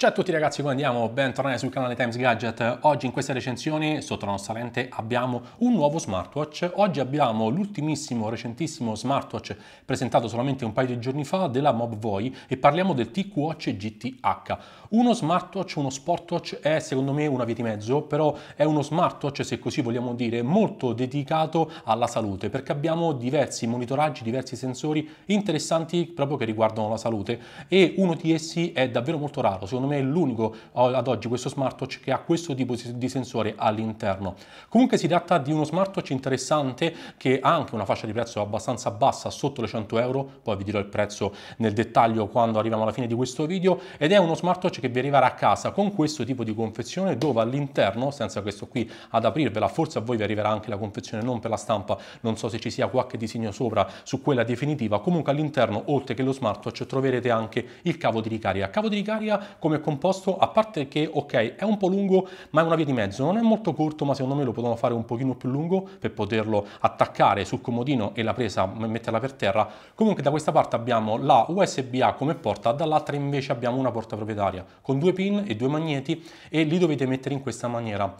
Ciao a tutti ragazzi, come andiamo? Bentornati sul canale Times Gadget. Oggi in questa recensione, sotto la nostra lente abbiamo un nuovo smartwatch. Oggi abbiamo l'ultimissimo, recentissimo smartwatch presentato solamente un paio di giorni fa della Mobvoi e parliamo del TQWatch GTH. Uno smartwatch, uno sportwatch è secondo me una via di mezzo, però è uno smartwatch, se così vogliamo dire, molto dedicato alla salute perché abbiamo diversi monitoraggi, diversi sensori interessanti proprio che riguardano la salute e uno di essi è davvero molto raro, secondo me non è l'unico ad oggi questo smartwatch che ha questo tipo di sensore all'interno. Comunque si tratta di uno smartwatch interessante che ha anche una fascia di prezzo abbastanza bassa, sotto le 100 euro, poi vi dirò il prezzo nel dettaglio quando arriviamo alla fine di questo video, ed è uno smartwatch che vi arriverà a casa con questo tipo di confezione dove all'interno, senza questo qui ad aprirvela, forse a voi vi arriverà anche la confezione non per la stampa, non so se ci sia qualche disegno sopra su quella definitiva, comunque all'interno oltre che lo smartwatch troverete anche il cavo di ricarica. Cavo di ricarica come è composto, a parte che, ok, è un po' lungo, ma è una via di mezzo, non è molto corto, ma secondo me lo potevano fare un pochino più lungo per poterlo attaccare sul comodino e la presa metterla per terra. Comunque da questa parte abbiamo la USB-A come porta, dall'altra invece abbiamo una porta proprietaria con due pin e due magneti e li dovete mettere in questa maniera.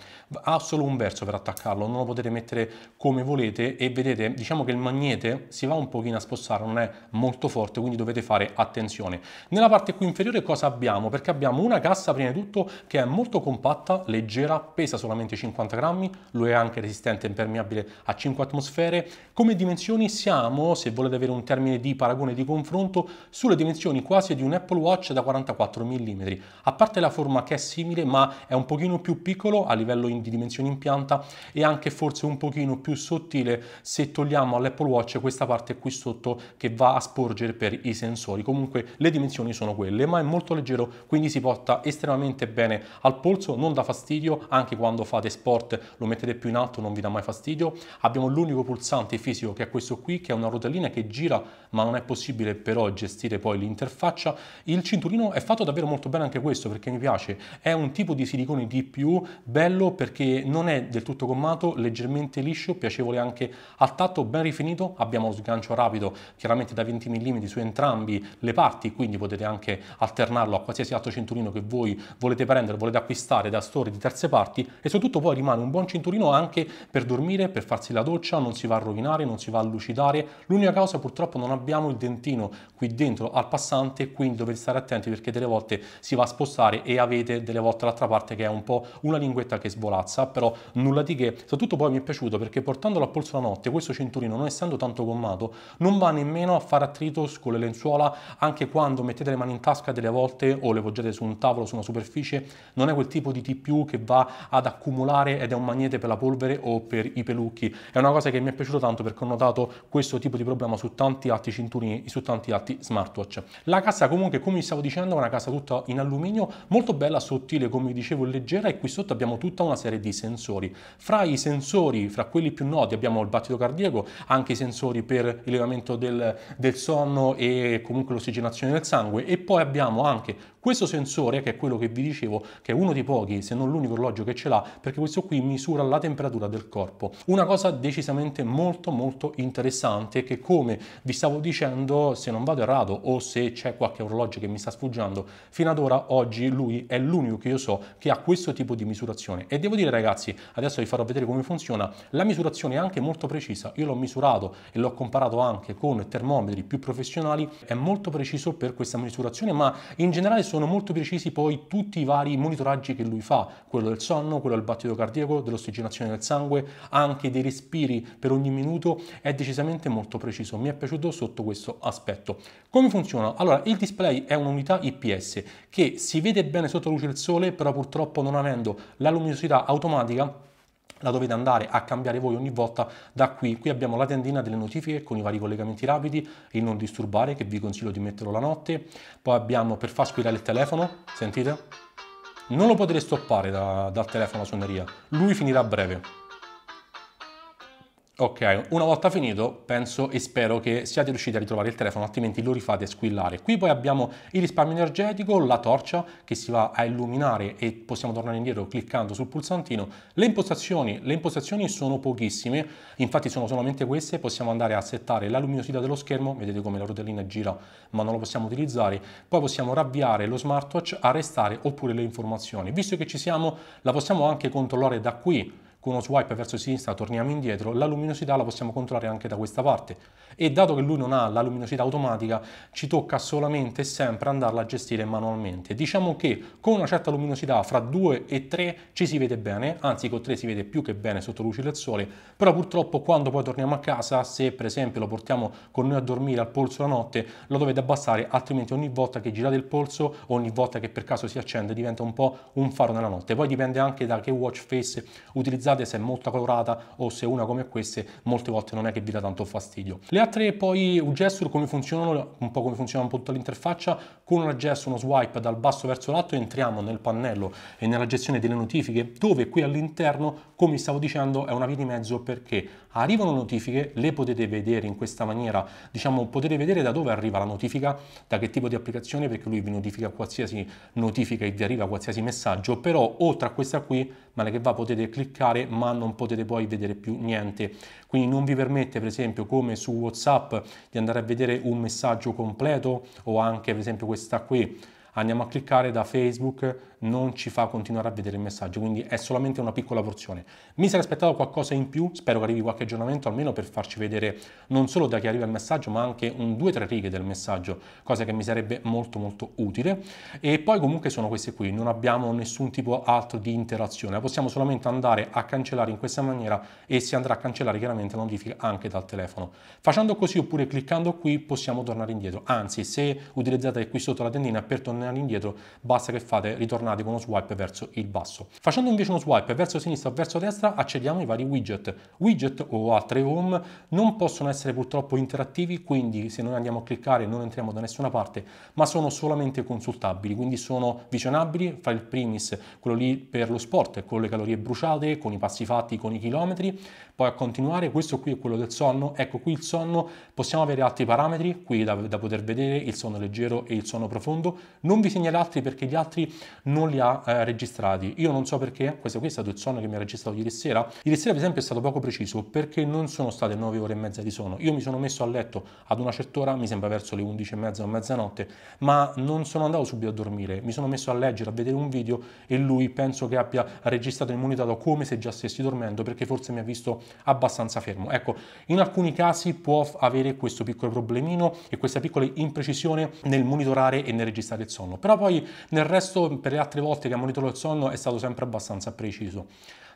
Ha solo un verso per attaccarlo, non lo potete mettere come volete e vedete, diciamo che il magnete si va un pochino a spostare, non è molto forte, quindi dovete fare attenzione. Nella parte qui inferiore cosa abbiamo? Perché abbiamo abbiamo una cassa prima di tutto che è molto compatta, leggera, pesa solamente 50 grammi, lo è anche resistente e impermeabile a 5 atmosfere. Come dimensioni siamo, se volete avere un termine di paragone di confronto, sulle dimensioni quasi di un Apple Watch da 44 mm, a parte la forma che è simile ma è un pochino più piccolo a livello di dimensioni in pianta e anche forse un pochino più sottile se togliamo all'Apple Watch questa parte qui sotto che va a sporgere per i sensori. Comunque le dimensioni sono quelle, ma è molto leggero, quindi si porta estremamente bene al polso, non dà fastidio, anche quando fate sport lo mettete più in alto non vi dà mai fastidio. Abbiamo l'unico pulsante fisico che è questo qui, che è una rotellina che gira, ma non è possibile però gestire poi l'interfaccia. Il cinturino è fatto davvero molto bene anche questo, perché mi piace. È un tipo di silicone di più bello perché non è del tutto gommato, leggermente liscio, piacevole anche al tatto, ben rifinito. Abbiamo lo sgancio rapido, chiaramente da 20 mm su entrambi le parti, quindi potete anche alternarlo a qualsiasi altro cinturino cinturino che voi volete prendere, volete acquistare da store di terze parti e soprattutto poi rimane un buon cinturino anche per dormire, per farsi la doccia, non si va a rovinare, non si va a lucidare. L'unica cosa purtroppo non abbiamo il dentino qui dentro al passante, quindi dovete stare attenti perché delle volte si va a spostare e avete delle volte l'altra parte che è un po' una linguetta che svolazza, però nulla di che. Soprattutto poi mi è piaciuto perché portandolo a polso la notte, questo cinturino non essendo tanto gommato, non va nemmeno a fare attrito con le lenzuola anche quando mettete le mani in tasca delle volte o le poggiate mettere su un tavolo, su una superficie, non è quel tipo di TPU che va ad accumulare ed è un magnete per la polvere o per i pelucchi. È una cosa che mi è piaciuta tanto perché ho notato questo tipo di problema su tanti altri cinturini, su tanti altri smartwatch. La cassa comunque, come vi stavo dicendo, è una cassa tutta in alluminio, molto bella, sottile, come vi dicevo, leggera e qui sotto abbiamo tutta una serie di sensori. Fra i sensori, fra quelli più noti, abbiamo il battito cardiaco, anche i sensori per il levamento del, del sonno e comunque l'ossigenazione del sangue e poi abbiamo anche questo sensore sensore, che è quello che vi dicevo, che è uno dei pochi, se non l'unico orologio che ce l'ha, perché questo qui misura la temperatura del corpo. Una cosa decisamente molto molto interessante che come vi stavo dicendo, se non vado errato o se c'è qualche orologio che mi sta sfuggendo, fino ad ora oggi lui è l'unico che io so che ha questo tipo di misurazione. E devo dire ragazzi, adesso vi farò vedere come funziona, la misurazione è anche molto precisa, io l'ho misurato e l'ho comparato anche con termometri più professionali, è molto preciso per questa misurazione, ma in generale sono molto molto precisi poi tutti i vari monitoraggi che lui fa, quello del sonno, quello del battito cardiaco, dell'ossigenazione del sangue, anche dei respiri per ogni minuto, è decisamente molto preciso, mi è piaciuto sotto questo aspetto. Come funziona? Allora, il display è un'unità IPS che si vede bene sotto luce del sole, però purtroppo non avendo la luminosità automatica la dovete andare a cambiare voi ogni volta da qui. Qui abbiamo la tendina delle notifiche con i vari collegamenti rapidi, il non disturbare che vi consiglio di metterlo la notte, poi abbiamo per far squillare il telefono, sentite? Non lo potrete stoppare da, dal telefono la suoneria, lui finirà a breve. Ok, una volta finito penso e spero che siate riusciti a ritrovare il telefono, altrimenti lo rifate squillare. Qui poi abbiamo il risparmio energetico, la torcia che si va a illuminare e possiamo tornare indietro cliccando sul pulsantino. Le impostazioni, le impostazioni sono pochissime, infatti sono solamente queste, possiamo andare a settare la luminosità dello schermo, vedete come la rotellina gira ma non lo possiamo utilizzare, poi possiamo ravviare lo smartwatch, arrestare oppure le informazioni. Visto che ci siamo la possiamo anche controllare da qui, con uno swipe verso sinistra torniamo indietro, la luminosità la possiamo controllare anche da questa parte e dato che lui non ha la luminosità automatica ci tocca solamente sempre andarla a gestire manualmente. Diciamo che con una certa luminosità fra 2 e 3 ci si vede bene, anzi con 3 si vede più che bene sotto luce del sole, però purtroppo quando poi torniamo a casa, se per esempio lo portiamo con noi a dormire al polso la notte, lo dovete abbassare, altrimenti ogni volta che girate il polso, ogni volta che per caso si accende diventa un po' un faro nella notte. Poi dipende anche da che watch face utilizzate, se è molto colorata o se una come queste molte volte non è che vi dà tanto fastidio. Le altre altre poi UGESTURE come funzionano, un po' come funziona un po' l'interfaccia, con una gesso, uno swipe dal basso verso l'alto entriamo nel pannello e nella gestione delle notifiche, dove qui all'interno, come stavo dicendo, è una via di mezzo perché arrivano notifiche, le potete vedere in questa maniera, diciamo potete vedere da dove arriva la notifica, da che tipo di applicazione, perché lui vi notifica qualsiasi notifica e vi arriva qualsiasi messaggio, però oltre a questa qui, male che va, potete cliccare ma non potete poi vedere più niente, quindi non vi permette per esempio come su Whatsapp di andare a vedere un messaggio completo o anche per esempio questa qui, andiamo a cliccare da Facebook non ci fa continuare a vedere il messaggio, quindi è solamente una piccola porzione. Mi sarei aspettato qualcosa in più, spero che arrivi qualche aggiornamento almeno per farci vedere non solo da chi arriva il messaggio, ma anche un 2-3 righe del messaggio, cosa che mi sarebbe molto molto utile. E poi comunque sono queste qui, non abbiamo nessun tipo altro di interazione, possiamo solamente andare a cancellare in questa maniera e si andrà a cancellare chiaramente la notifica anche dal telefono. Facendo così oppure cliccando qui possiamo tornare indietro, anzi se utilizzate qui sotto la tendina per tornare indietro basta che fate ritornare selezionati con uno swipe verso il basso. Facendo invece uno swipe verso sinistra o verso destra accediamo ai vari widget. Widget o altre home non possono essere purtroppo interattivi, quindi se noi andiamo a cliccare non entriamo da nessuna parte, ma sono solamente consultabili, quindi sono visionabili, fra il primis, quello lì per lo sport, con le calorie bruciate, con i passi fatti, con i chilometri, poi a continuare, questo qui è quello del sonno, ecco qui il sonno, possiamo avere altri parametri qui da, da poter vedere, il sonno leggero e il sonno profondo, non vi segnalo altri perché gli altri non non li ha eh, registrati. Io non so perché, questo qui è stato il sonno che mi ha registrato ieri sera. Ieri sera, ad esempio, è stato poco preciso perché non sono state 9 ore e mezza di sonno. Io mi sono messo a letto ad una certa ora, mi sembra verso le 11 e mezza o mezzanotte, ma non sono andato subito a dormire. Mi sono messo a leggere, a vedere un video e lui penso che abbia registrato il monitorato come se già stessi dormendo perché forse mi ha visto abbastanza fermo. Ecco, in alcuni casi può avere questo piccolo problemino e questa piccola imprecisione nel monitorare e nel registrare il sonno. Però poi nel resto, per le altre altre volte che ha il sonno è stato sempre abbastanza preciso.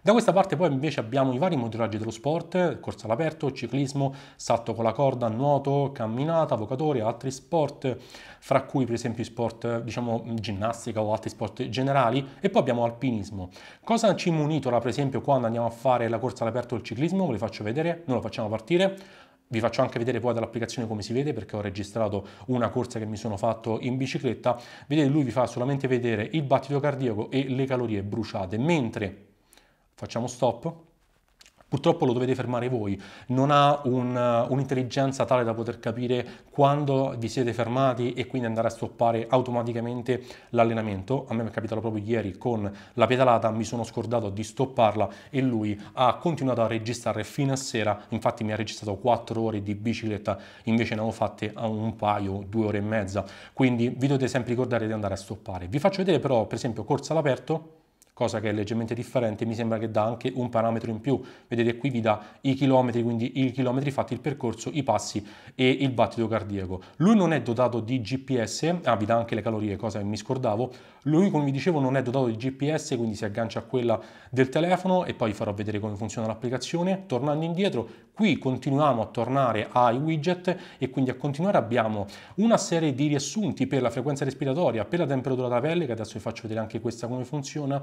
Da questa parte poi invece abbiamo i vari monitoraggi dello sport, corsa all'aperto, ciclismo, salto con la corda, nuoto, camminata, vocatori, altri sport, fra cui per esempio sport, diciamo, ginnastica o altri sport generali, e poi abbiamo alpinismo. Cosa ci monitora per esempio quando andiamo a fare la corsa all'aperto o il ciclismo? Ve le faccio vedere, non lo facciamo partire. Vi faccio anche vedere poi dall'applicazione come si vede perché ho registrato una corsa che mi sono fatto in bicicletta. Vedete, lui vi fa solamente vedere il battito cardiaco e le calorie bruciate, mentre facciamo stop Purtroppo lo dovete fermare voi, non ha un, eh, un'intelligenza tale da poter capire quando vi siete fermati e quindi andare a stoppare automaticamente l'allenamento. A me mi è capitato proprio ieri con la pedalata, mi sono scordato di stopparla e lui ha continuato a registrare fino a sera, infatti mi ha registrato 4 ore di bicicletta, invece ne avevo fatte a un paio, 2 ore e mezza, quindi vi dovete sempre ricordare di andare a stoppare. Vi faccio vedere però per esempio corsa all'aperto, cosa che è leggermente differente, mi sembra che dà anche un parametro in più. Vedete qui vi dà i chilometri, quindi i chilometri fatti, il percorso, i passi e il battito cardiaco. Lui non è dotato di GPS, ah vi dà anche le calorie, cosa che mi scordavo. Lui come vi dicevo non è dotato di GPS, quindi si aggancia a quella del telefono e poi farò vedere come funziona l'applicazione. Tornando indietro, qui continuiamo a tornare ai widget e quindi a continuare abbiamo una serie di riassunti per la frequenza respiratoria, per la temperatura della pelle, che adesso vi faccio vedere anche questa come funziona,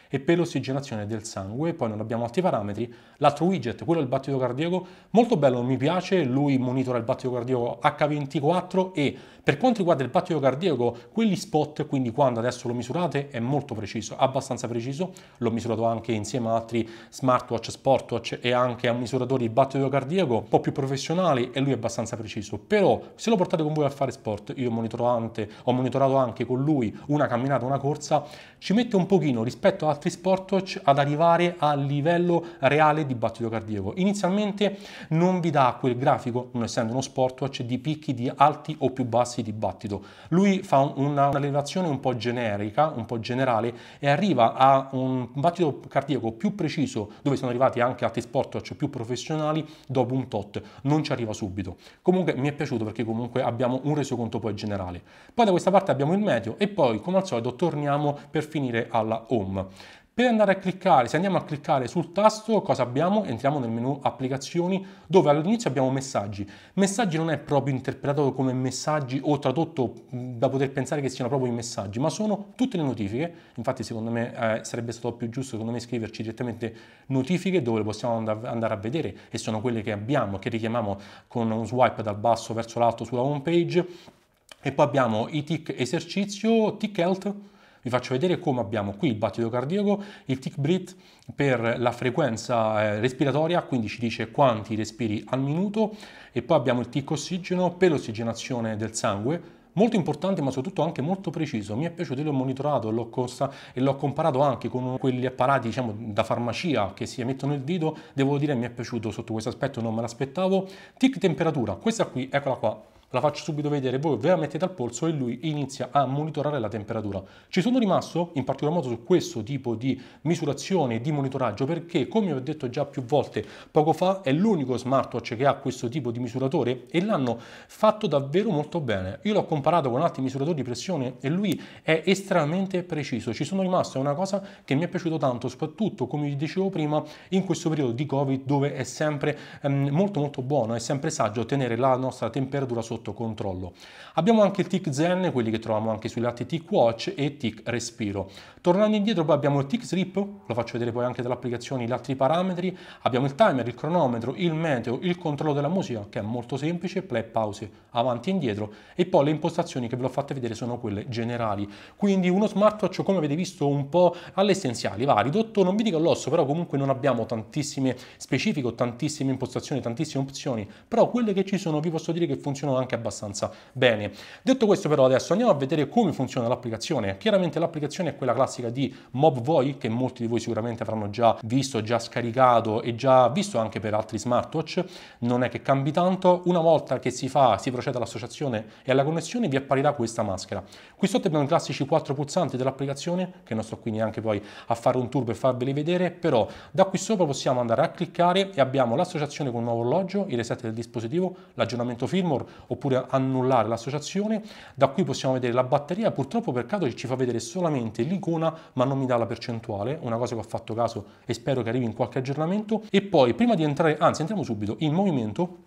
e per l'ossigenazione del sangue, poi non abbiamo altri parametri. L'altro widget, quello del battito cardiaco, molto bello, mi piace, lui monitora il battito cardiaco H24 e per quanto riguarda il battito cardiaco, quelli spot, quindi quando adesso lo misurate, è molto preciso, abbastanza preciso, l'ho misurato anche insieme a altri smartwatch, sportwatch e anche a misuratori di battito cardiaco un po' più professionali e lui è abbastanza preciso, però se lo portate con voi a fare sport, io monitoro anche, ho monitorato anche con lui una camminata, una corsa, ci mette un pochino rispetto a altri sportwatch ad arrivare al livello reale di battito cardiaco. Inizialmente non vi dà quel grafico, non essendo uno sportwatch, di picchi di alti o più bassi di battito. Lui fa una, una rilevazione un po' generica, un po' generale e arriva a un battito cardiaco più preciso, dove sono arrivati anche altri sportwatch più professionali, dopo un tot. Non ci arriva subito. Comunque mi è piaciuto perché comunque abbiamo un resoconto poi generale. Poi da questa parte abbiamo il medio e poi come al solito torniamo per finire alla home. Per andare a cliccare, se andiamo a cliccare sul tasto, cosa abbiamo? Entriamo nel menu applicazioni dove all'inizio abbiamo messaggi. Messaggi non è proprio interpretato come messaggi o tradotto mm, da poter pensare che siano proprio i messaggi, ma sono tutte le notifiche. Infatti secondo me eh, sarebbe stato più giusto secondo me scriverci direttamente notifiche dove possiamo and andare a vedere e sono quelle che abbiamo, che richiamiamo con un swipe dal basso verso l'alto sulla home page. E poi abbiamo i tick esercizio, tick health, vi faccio vedere come abbiamo qui il battito cardiaco, il tick breath per la frequenza eh, respiratoria, quindi ci dice quanti respiri al minuto e poi abbiamo il tick ossigeno per l'ossigenazione del sangue, molto importante ma soprattutto anche molto preciso. Mi è piaciuto, l'ho monitorato l'ho costa, e l'ho comparato anche con quegli apparati diciamo, da farmacia che si emettono il dito. Devo dire mi è piaciuto sotto questo aspetto, non me l'aspettavo. Tic temperatura, questa qui, eccola qua, la faccio subito vedere, voi ve la mettete al polso e lui inizia a monitorare la temperatura. Ci sono rimasto in particolar modo su questo tipo di misurazione e di monitoraggio perché, come ho detto già più volte poco fa, è l'unico smartwatch che ha questo tipo di misuratore e l'hanno fatto davvero molto bene. Io l'ho comparato con altri misuratori di pressione e lui è estremamente preciso. Ci sono rimasto, è una cosa che mi è piaciuto tanto, soprattutto come vi dicevo prima, in questo periodo di Covid dove è sempre ehm, molto molto buono, è sempre saggio tenere la nostra temperatura sotto sotto controllo. Abbiamo anche il tic zen, quelli che troviamo anche sui lati tic watch e tic respiro. Tornando indietro poi abbiamo il tic strip, lo faccio vedere poi anche dall'applicazione gli altri parametri, abbiamo il timer, il cronometro, il meteo, il controllo della musica che è molto semplice, play pause avanti e indietro e poi le impostazioni che ve l'ho fatte vedere sono quelle generali. Quindi uno smartwatch come avete visto un po' all'essenziale, va ridotto, non vi dico all'osso, però comunque non abbiamo tantissime specifiche o tantissime impostazioni, tantissime opzioni, però quelle che ci sono vi posso dire che funzionano anche anche abbastanza bene. Detto questo però adesso andiamo a vedere come funziona l'applicazione. Chiaramente l'applicazione è quella classica di MobVoy che molti di voi sicuramente avranno già visto, già scaricato e già visto anche per altri smartwatch. Non è che cambi tanto. Una volta che si fa, si procede all'associazione e alla connessione vi apparirà questa maschera. Qui sotto abbiamo i classici quattro pulsanti dell'applicazione che non sto qui neanche poi a fare un tour per farveli vedere, però da qui sopra possiamo andare a cliccare e abbiamo l'associazione con il nuovo orologio, il reset del dispositivo, l'aggiornamento firmware oppure oppure annullare l'associazione. Da qui possiamo vedere la batteria, purtroppo per caso ci fa vedere solamente l'icona ma non mi dà la percentuale, una cosa che ho fatto caso e spero che arrivi in qualche aggiornamento. E poi prima di entrare, anzi entriamo subito in movimento,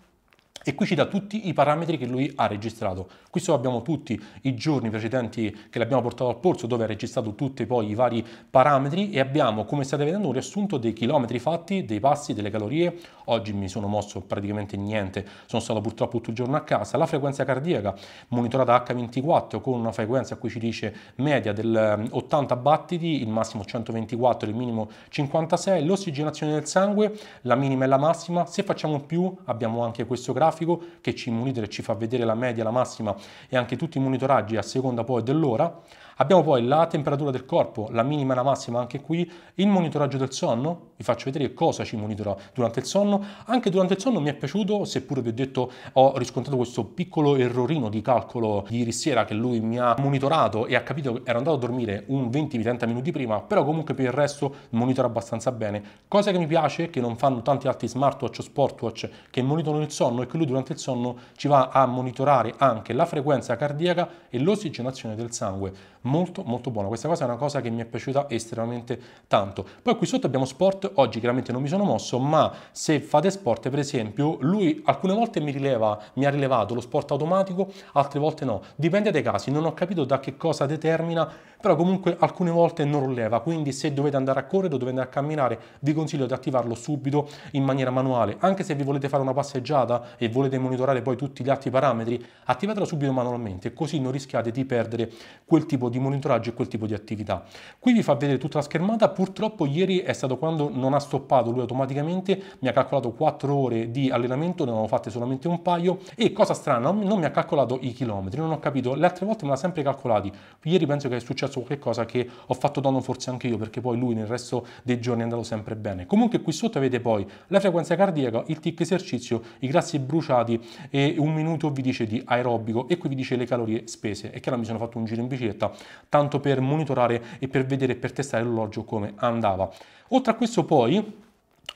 e qui ci dà tutti i parametri che lui ha registrato. Qui sopra abbiamo tutti i giorni precedenti che l'abbiamo portato al polso dove ha registrato tutti poi i vari parametri e abbiamo come state vedendo un riassunto dei chilometri fatti, dei passi, delle calorie. Oggi mi sono mosso praticamente niente, sono stato purtroppo tutto il giorno a casa. La frequenza cardiaca monitorata H24 con una frequenza a cui ci dice media del 80 ehm, battiti, il massimo 124, il minimo 56, l'ossigenazione del sangue, la minima e la massima. Se facciamo più abbiamo anche questo grafico grafico che ci monitora e ci fa vedere la media, la massima e anche tutti i monitoraggi a seconda poi dell'ora Abbiamo poi la temperatura del corpo, la minima e la massima anche qui, il monitoraggio del sonno, vi faccio vedere cosa ci monitora durante il sonno. Anche durante il sonno mi è piaciuto, seppure vi ho detto ho riscontrato questo piccolo errorino di calcolo di ieri sera che lui mi ha monitorato e ha capito che ero andato a dormire un 20-30 minuti prima, però comunque per il resto monitora abbastanza bene. Cosa che mi piace, che non fanno tanti altri smartwatch o sportwatch che monitorano il sonno, è che lui durante il sonno ci va a monitorare anche la frequenza cardiaca e l'ossigenazione del sangue molto molto buono. Questa cosa è una cosa che mi è piaciuta estremamente tanto. Poi qui sotto abbiamo sport, oggi chiaramente non mi sono mosso, ma se fate sport per esempio, lui alcune volte mi, rileva, mi ha rilevato lo sport automatico, altre volte no. Dipende dai casi, non ho capito da che cosa determina, però comunque alcune volte non rileva, quindi se dovete andare a correre o dovete andare a camminare, vi consiglio di attivarlo subito in maniera manuale. Anche se vi volete fare una passeggiata e volete monitorare poi tutti gli altri parametri, attivatelo subito manualmente, così non rischiate di perdere quel tipo di di monitoraggio e quel tipo di attività. Qui vi fa vedere tutta la schermata, purtroppo ieri è stato quando non ha stoppato lui automaticamente, mi ha calcolato 4 ore di allenamento, ne avevo fatte solamente un paio e cosa strana, non mi ha calcolato i chilometri, non ho capito, le altre volte me l'ha sempre calcolati, ieri penso che è successo qualcosa che ho fatto tono forse anche io perché poi lui nel resto dei giorni è andato sempre bene. Comunque qui sotto avete poi la frequenza cardiaca, il tic esercizio, i grassi bruciati e un minuto vi dice di aerobico e qui vi dice le calorie spese. È chiaro mi sono fatto un giro in bicicletta tanto per monitorare e per vedere e per testare l'orologio come andava. Oltre a questo poi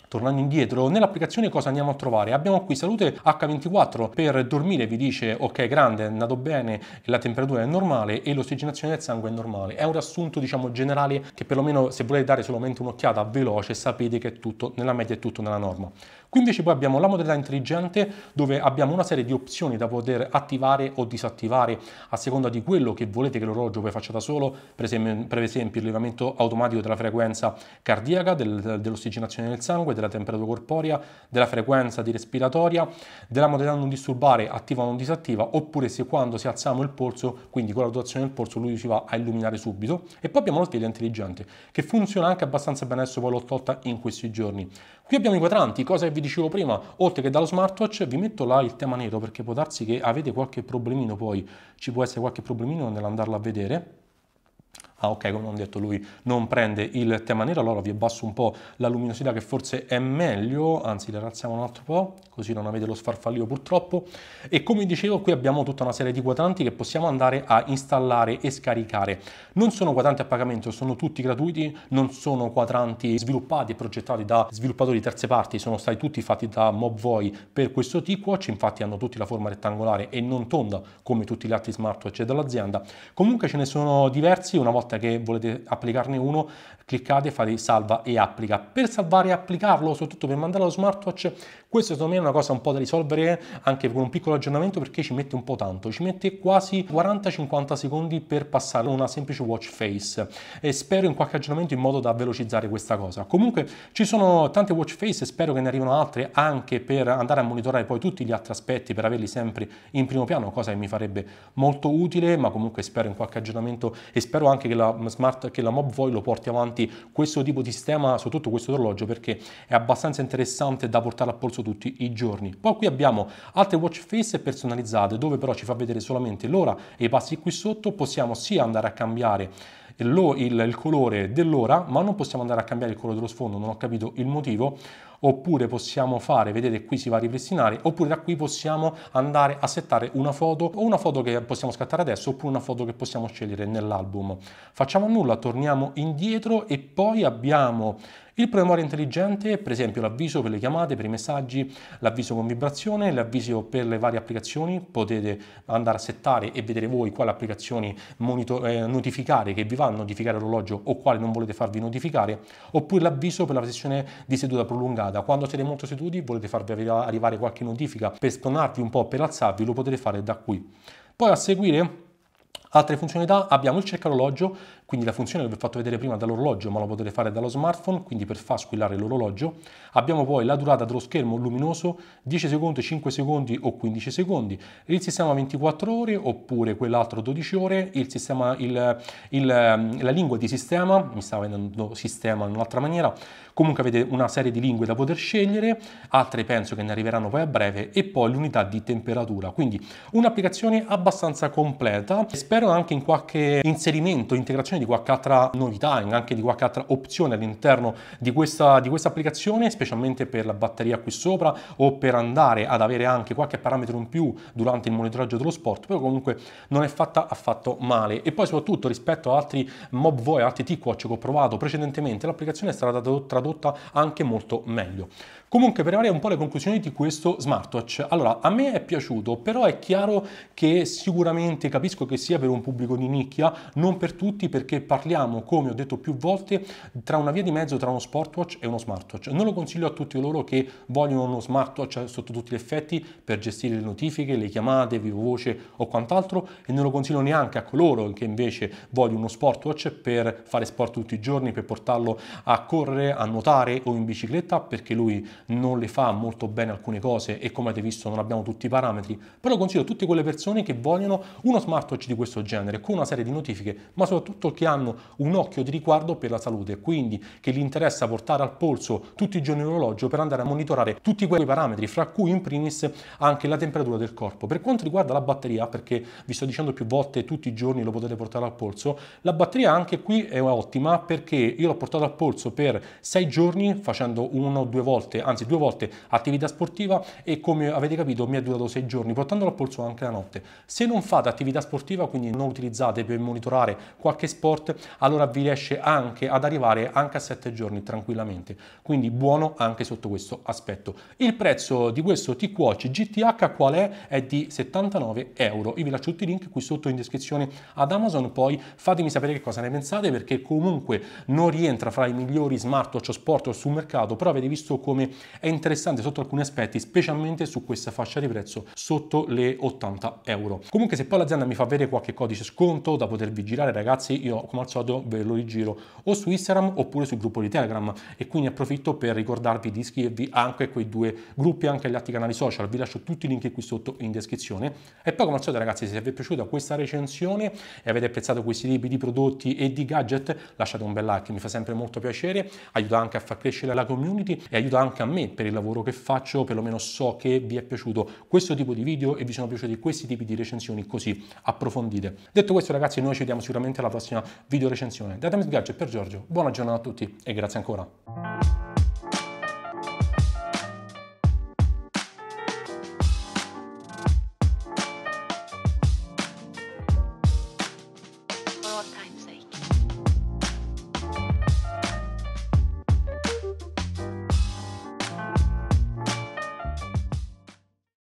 tornando indietro, nell'applicazione cosa andiamo a trovare? Abbiamo qui salute H24 per dormire, vi dice ok grande, è andato bene, la temperatura è normale e l'ossigenazione del sangue è normale. È un riassunto diciamo generale che perlomeno se volete dare solamente un'occhiata veloce sapete che è tutto nella media è tutto nella norma. Qui invece poi abbiamo la modalità intelligente dove abbiamo una serie di opzioni da poter attivare o disattivare a seconda di quello che volete che l'orologio poi faccia da solo, per esempio, per esempio il rilevamento automatico della frequenza cardiaca, del, dell'ossigenazione del sangue, della temperatura corporea, della frequenza di respiratoria, della modalità non disturbare attiva o non disattiva, oppure se quando si alziamo il polso, quindi con la rotazione del polso lui ci va a illuminare subito. E poi abbiamo l'ottiglia intelligente, che funziona anche abbastanza bene adesso poi l'ho tolta in questi giorni. Qui abbiamo i quadranti, cosa che vi dicevo prima, oltre che dallo smartwatch vi metto là il tema nero perché può darsi che avete qualche problemino poi, ci può essere qualche problemino nell'andarlo a vedere ah ok, come non detto lui non prende il tema nero, allora vi abbasso un po' la luminosità che forse è meglio, anzi la alziamo un altro po', così non avete lo sfarfallio purtroppo. E come dicevo qui abbiamo tutta una serie di quadranti che possiamo andare a installare e scaricare. Non sono quadranti a pagamento, sono tutti gratuiti, non sono quadranti sviluppati e progettati da sviluppatori di terze parti, sono stati tutti fatti da MobVoi per questo T-Watch, infatti hanno tutti la forma rettangolare e non tonda come tutti gli altri smartwatch dell'azienda. Comunque ce ne sono diversi, una volta che volete applicarne uno cliccate, fate salva e applica. Per salvare e applicarlo, soprattutto per mandarlo allo smartwatch, questo secondo me è una cosa un po' da risolvere anche con un piccolo aggiornamento perché ci mette un po' tanto, ci mette quasi 40-50 secondi per passare una semplice watch face e spero in qualche aggiornamento in modo da velocizzare questa cosa. Comunque ci sono tante watch face e spero che ne arrivino altre anche per andare a monitorare poi tutti gli altri aspetti per averli sempre in primo piano, cosa che mi farebbe molto utile, ma comunque spero in qualche aggiornamento e spero anche che la Smart che la Mobvoi lo porti avanti questo tipo di sistema, soprattutto questo orologio perché è abbastanza interessante da portare al polso percorso tutti i giorni. Poi qui abbiamo altre watch face personalizzate dove però ci fa vedere solamente l'ora e i passi qui sotto, possiamo sia andare a cambiare il, il, il colore dell'ora ma non possiamo andare a cambiare il colore dello sfondo, non ho capito il motivo oppure possiamo fare, vedete qui si va a ripristinare, oppure da qui possiamo andare a settare una foto o una foto che possiamo scattare adesso oppure una foto che possiamo scegliere nell'album. Facciamo nulla, torniamo indietro e poi abbiamo il promemoria intelligente, per esempio l'avviso per le chiamate, per i messaggi, l'avviso con vibrazione, l'avviso per le varie applicazioni, potete andare a settare e vedere voi quali applicazioni monitor- eh, notificare, che vi va a notificare l'orologio o quali non volete farvi notificare, oppure l'avviso per la sessione di seduta prolungata. Quando siete molto seduti, volete farvi arrivare qualche notifica per spronarvi un po', per alzarvi, lo potete fare da qui. Poi a seguire Altre funzionalità, abbiamo il cerca orologio, quindi la funzione che vi ho fatto vedere prima dall'orologio, ma la potete fare dallo smartphone, quindi per far squillare l'orologio. Abbiamo poi la durata dello schermo luminoso, 10 secondi, 5 secondi o 15 secondi. Il sistema 24 ore oppure quell'altro 12 ore, il sistema, il, il, ehm, la lingua di sistema, mi stava vendendo sistema in un'altra maniera. Comunque avete una serie di lingue da poter scegliere, altre penso che ne arriveranno poi a breve, e poi l'unità di temperatura. Quindi un'applicazione abbastanza completa. Spero spero anche in qualche inserimento, integrazione di qualche altra novità, anche di qualche altra opzione all'interno di questa, di questa applicazione, specialmente per la batteria qui sopra o per andare ad avere anche qualche parametro in più durante il monitoraggio dello sport, però comunque non è fatta affatto male. E poi soprattutto rispetto ad altri MobVoy, altri T-Watch che ho provato precedentemente, l'applicazione è stata tradotta anche molto meglio. Comunque per avere un po' le conclusioni di questo smartwatch, allora a me è piaciuto, però è chiaro che sicuramente capisco che sia per un pubblico di nicchia, non per tutti perché parliamo, come ho detto più volte, tra una via di mezzo tra uno sportwatch e uno smartwatch. Non lo consiglio a tutti coloro che vogliono uno smartwatch sotto tutti gli effetti per gestire le notifiche, le chiamate, vivo voce o quant'altro e non lo consiglio neanche a coloro che invece vogliono uno sportwatch per fare sport tutti i giorni, per portarlo a correre, a nuotare o in bicicletta perché lui non le fa molto bene alcune cose e come avete visto non abbiamo tutti i parametri, però consiglio a tutte quelle persone che vogliono uno smartwatch di questo genere con una serie di notifiche, ma soprattutto che hanno un occhio di riguardo per la salute, quindi che gli interessa portare al polso tutti i giorni l'orologio per andare a monitorare tutti quei parametri, fra cui in primis anche la temperatura del corpo. Per quanto riguarda la batteria, perché vi sto dicendo più volte tutti i giorni lo potete portare al polso, la batteria anche qui è ottima perché io l'ho portato al polso per 6 giorni facendo una o due volte anzi due volte attività sportiva e come avete capito mi è durato sei giorni, portandolo al polso anche la notte. Se non fate attività sportiva, quindi non utilizzate per monitorare qualche sport, allora vi riesce anche ad arrivare anche a sette giorni tranquillamente, quindi buono anche sotto questo aspetto. Il prezzo di questo TQH GTH qual è? È di 79 euro. Io vi lascio tutti i link qui sotto in descrizione ad Amazon, poi fatemi sapere che cosa ne pensate perché comunque non rientra fra i migliori smartwatch sport sul mercato, però avete visto come è interessante sotto alcuni aspetti, specialmente su questa fascia di prezzo sotto le 80 euro. Comunque se poi l'azienda mi fa avere qualche codice sconto da potervi girare ragazzi, io come al solito ve lo rigiro o su Instagram oppure sul gruppo di Telegram e quindi approfitto per ricordarvi di iscrivervi anche a quei due gruppi, anche agli altri canali social, vi lascio tutti i link qui sotto in descrizione. E poi come al solito ragazzi, se vi è piaciuta questa recensione e avete apprezzato questi tipi di prodotti e di gadget, lasciate un bel like, mi fa sempre molto piacere, aiuta anche a far crescere la community e aiuta anche a me per il lavoro che faccio, perlomeno so che vi è piaciuto questo tipo di video e vi sono piaciuti questi tipi di recensioni così approfondite. Detto questo ragazzi, noi ci vediamo sicuramente alla prossima video recensione. Datemi sgaggio e per Giorgio, buona giornata a tutti e grazie ancora.